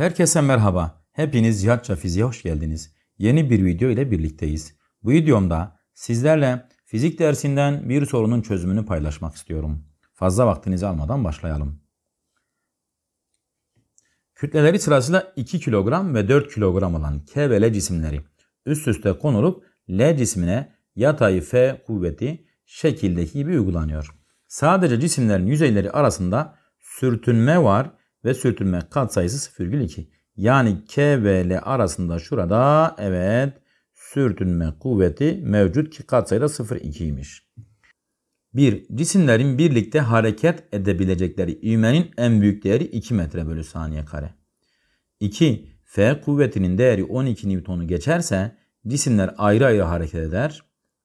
Herkese merhaba. Hepiniz Cihatça Fiziğe hoş geldiniz. Yeni bir video ile birlikteyiz. Bu videomda sizlerle fizik dersinden bir sorunun çözümünü paylaşmak istiyorum. Fazla vaktinizi almadan başlayalım. Kütleleri sırasıyla 2 kilogram ve 4 kilogram olan K ve L cisimleri üst üste konulup L cismine yatay F kuvveti şekildeki gibi uygulanıyor. Sadece cisimlerin yüzeyleri arasında sürtünme var ve sürtünme katsayısı 0,2. Yani K ve L arasında şurada evet sürtünme kuvveti mevcut ki katsayı da 02 0,2'ymiş. 1. Cisimlerin birlikte hareket edebilecekleri ivmenin en büyük değeri 2 metre bölü saniye kare. 2. F kuvvetinin değeri 12 Newton'u geçerse cisimler ayrı ayrı hareket eder.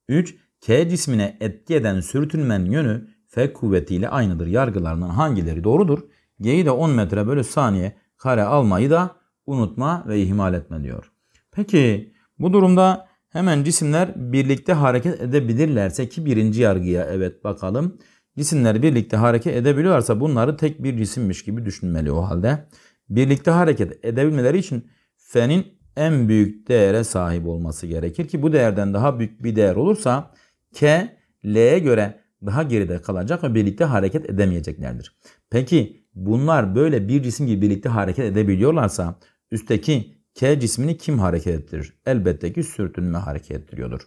3. K cismine etki eden sürtünmenin yönü F kuvvetiyle aynıdır. Yargılarından hangileri doğrudur? G'yi de 10 metre bölü saniye kare almayı da unutma ve ihmal etme diyor. Peki bu durumda hemen cisimler birlikte hareket edebilirlerse ki birinci yargıya evet bakalım. Cisimler birlikte hareket edebiliyorsa bunları tek bir cisimmiş gibi düşünmeli o halde. Birlikte hareket edebilmeleri için F'nin en büyük değere sahip olması gerekir ki bu değerden daha büyük bir değer olursa K, L'ye göre daha geride kalacak ve birlikte hareket edemeyeceklerdir. Peki bunlar böyle bir cisim gibi birlikte hareket edebiliyorlarsa üstteki K cismini kim hareket ettirir? Elbette ki sürtünme hareket ettiriyordur.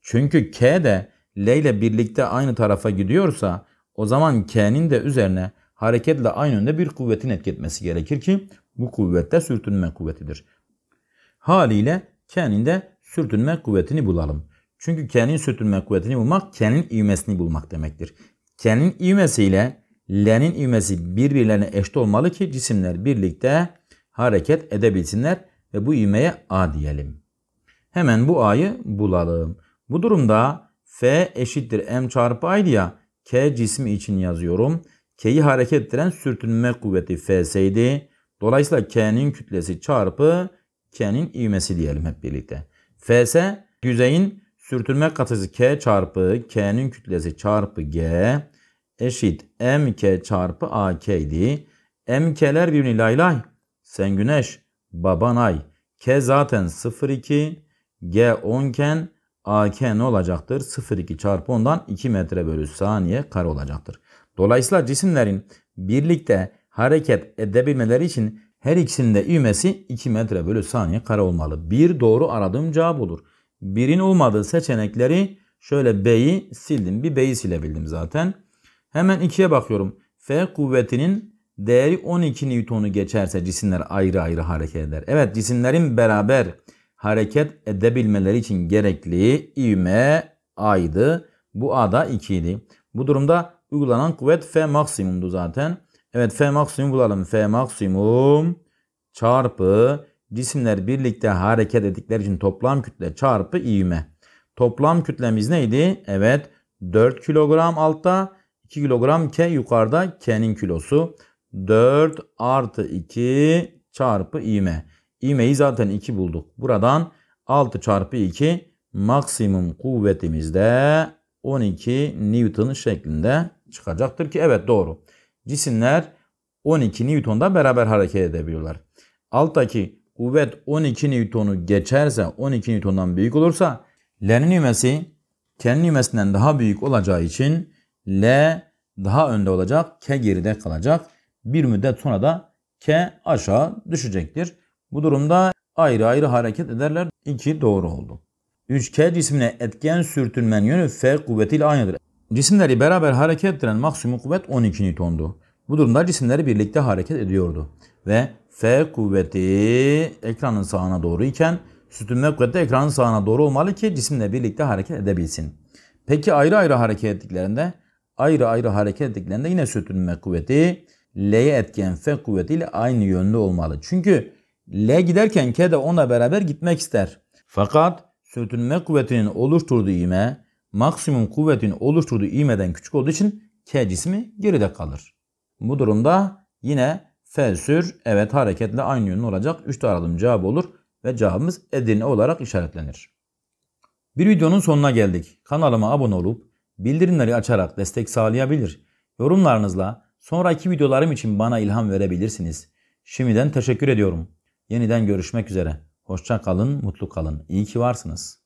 Çünkü K de L ile birlikte aynı tarafa gidiyorsa o zaman K'nin de üzerine hareketle aynı yönde bir kuvvetin etki etmesi gerekir ki bu kuvvet de sürtünme kuvvetidir. Haliyle K'nin de sürtünme kuvvetini bulalım. Çünkü K'nin sürtünme kuvvetini bulmak K'nin ivmesini bulmak demektir. K'nin ivmesiyle L'nin ivmesi birbirlerine eşit olmalı ki cisimler birlikte hareket edebilsinler ve bu ivmeye A diyelim. Hemen bu A'yı bulalım. Bu durumda F eşittir M çarpı A diye K cismi için yazıyorum. K'yi hareket ettiren sürtünme kuvveti Fs'ydi. Dolayısıyla K'nin kütlesi çarpı K'nin ivmesi diyelim hep birlikte. Fs yüzeyin sürtünme katısı K çarpı K'nin kütlesi çarpı G eşit mk çarpı ak idi. Mk'ler birbirini lay lay. Sen güneş, baban ay. K zaten 0,2. G 10 iken AK ne olacaktır? 0,2 çarpı 10'dan 2 metre bölü saniye kare olacaktır. Dolayısıyla cisimlerin birlikte hareket edebilmeleri için her ikisinin de ivmesi 2 metre bölü saniye kare olmalı. Bir doğru aradığım cevap olur. Birin olmadığı seçenekleri şöyle B'yi sildim. Bir B'yi silebildim zaten. Hemen 2'ye bakıyorum. F kuvvetinin değeri 12 Newton'u geçerse cisimler ayrı ayrı hareket eder. Evet cisimlerin beraber hareket edebilmeleri için gerekli ivme A'ydı. Bu A da 2 idi. Bu durumda uygulanan kuvvet F maksimumdu zaten. Evet F maksimum bulalım. F maksimum çarpı cisimler birlikte hareket ettikleri için toplam kütle çarpı ivme. Toplam kütlemiz neydi? Evet 4 kilogram altta 2 kilogram K yukarıda K'nin kilosu. 4 artı 2 çarpı iğme. İğmeyi zaten 2 bulduk. Buradan 6 çarpı 2 maksimum kuvvetimizde 12 Newton şeklinde çıkacaktır ki evet doğru. Cisimler 12 Newton'da beraber hareket edebiliyorlar. Alttaki kuvvet 12 Newton'u geçerse 12 Newton'dan büyük olursa L'nin ivmesi K'nin ivmesinden daha büyük olacağı için L daha önde olacak. K geride kalacak. Bir müddet sonra da K aşağı düşecektir. Bu durumda ayrı ayrı hareket ederler. 2 doğru oldu. 3K cismine etken sürtünmen yönü F kuvvetiyle aynıdır. Cisimleri beraber hareket ettiren maksimum kuvvet 12 Newton'du. Bu durumda cisimleri birlikte hareket ediyordu. Ve F kuvveti ekranın sağına doğru iken sürtünme kuvveti ekranın sağına doğru olmalı ki cisimle birlikte hareket edebilsin. Peki ayrı ayrı hareket ettiklerinde ayrı ayrı hareket ettiklerinde yine sürtünme kuvveti L'ye etken F kuvvetiyle aynı yönlü olmalı. Çünkü L giderken K de ona beraber gitmek ister. Fakat sürtünme kuvvetinin oluşturduğu ivme maksimum kuvvetin oluşturduğu ivmeden küçük olduğu için K cismi geride kalır. Bu durumda yine F sür evet hareketle aynı yönlü olacak. 3 aradığım cevap olur ve cevabımız Edirne olarak işaretlenir. Bir videonun sonuna geldik. Kanalıma abone olup bildirimleri açarak destek sağlayabilir. Yorumlarınızla sonraki videolarım için bana ilham verebilirsiniz. Şimdiden teşekkür ediyorum. Yeniden görüşmek üzere. Hoşça kalın, mutlu kalın. İyi ki varsınız.